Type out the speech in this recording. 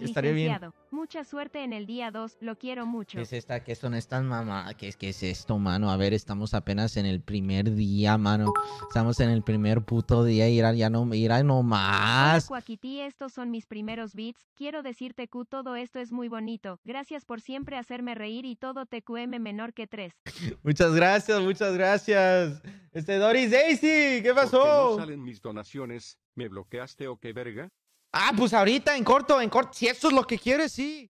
Estaría bien. Mucha suerte en el día 2, lo quiero mucho. ¿Qué es esta? que esto estas, mamá? ¿Qué es, ¿Qué es esto, mano? A ver, estamos apenas en el primer día, mano. Estamos en el primer puto día. y ya no, irá nomás. Cuaquití, estos son mis primeros beats. Quiero decirte que todo esto es muy bonito. Gracias por siempre hacerme reír y todo TQM menor que 3. muchas gracias, muchas gracias. Este Doris Daisy, ¿qué pasó? no salen mis donaciones. ¿Me bloqueaste o qué verga? Ah, pues ahorita, en corto, en corto. Si eso es lo que quieres, sí.